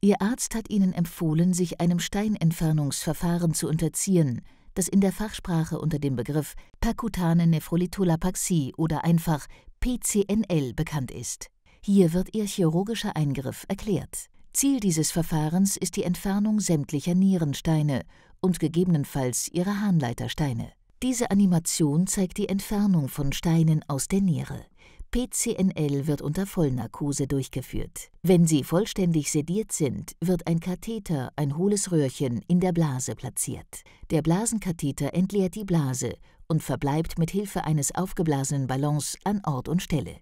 Ihr Arzt hat ihnen empfohlen, sich einem Steinentfernungsverfahren zu unterziehen, das in der Fachsprache unter dem Begriff perkutane Nephrolitolapaxie oder einfach PCNL bekannt ist. Hier wird ihr chirurgischer Eingriff erklärt. Ziel dieses Verfahrens ist die Entfernung sämtlicher Nierensteine und gegebenenfalls ihrer Harnleitersteine. Diese Animation zeigt die Entfernung von Steinen aus der Niere. PCNL wird unter Vollnarkose durchgeführt. Wenn sie vollständig sediert sind, wird ein Katheter, ein hohles Röhrchen, in der Blase platziert. Der Blasenkatheter entleert die Blase und verbleibt mit Hilfe eines aufgeblasenen Ballons an Ort und Stelle.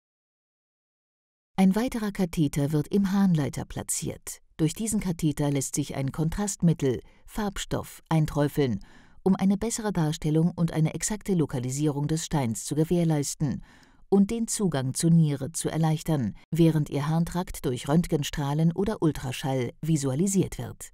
Ein weiterer Katheter wird im Harnleiter platziert. Durch diesen Katheter lässt sich ein Kontrastmittel, Farbstoff, einträufeln, um eine bessere Darstellung und eine exakte Lokalisierung des Steins zu gewährleisten und den Zugang zur Niere zu erleichtern, während ihr Harntrakt durch Röntgenstrahlen oder Ultraschall visualisiert wird.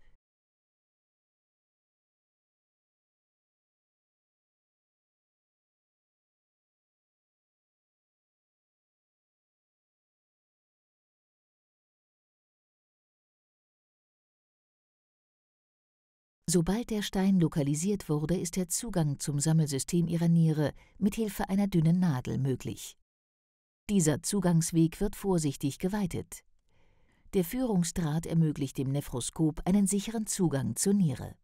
Sobald der Stein lokalisiert wurde, ist der Zugang zum Sammelsystem ihrer Niere mit Hilfe einer dünnen Nadel möglich. Dieser Zugangsweg wird vorsichtig geweitet. Der Führungsdraht ermöglicht dem Nephroskop einen sicheren Zugang zur Niere.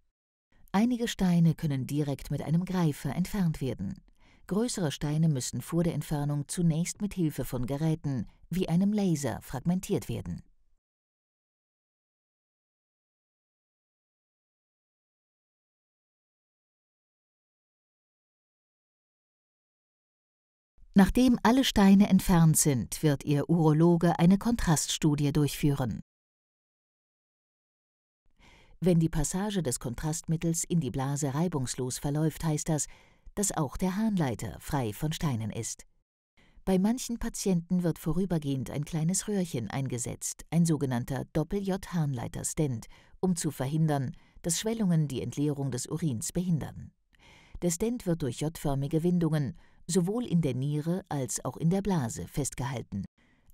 Einige Steine können direkt mit einem Greifer entfernt werden. Größere Steine müssen vor der Entfernung zunächst mit Hilfe von Geräten wie einem Laser fragmentiert werden. Nachdem alle Steine entfernt sind, wird ihr Urologe eine Kontraststudie durchführen. Wenn die Passage des Kontrastmittels in die Blase reibungslos verläuft, heißt das, dass auch der Harnleiter frei von Steinen ist. Bei manchen Patienten wird vorübergehend ein kleines Röhrchen eingesetzt, ein sogenannter Doppel-J-Harnleiter-Stent, um zu verhindern, dass Schwellungen die Entleerung des Urins behindern. Der Stent wird durch J-förmige Windungen sowohl in der Niere als auch in der Blase festgehalten.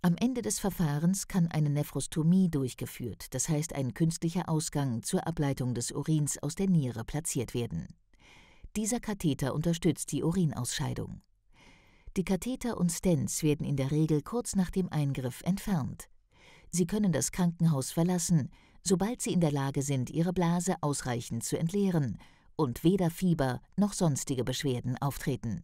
Am Ende des Verfahrens kann eine Nephrostomie durchgeführt, das heißt ein künstlicher Ausgang zur Ableitung des Urins aus der Niere platziert werden. Dieser Katheter unterstützt die Urinausscheidung. Die Katheter und Stents werden in der Regel kurz nach dem Eingriff entfernt. Sie können das Krankenhaus verlassen, sobald sie in der Lage sind, ihre Blase ausreichend zu entleeren und weder Fieber noch sonstige Beschwerden auftreten.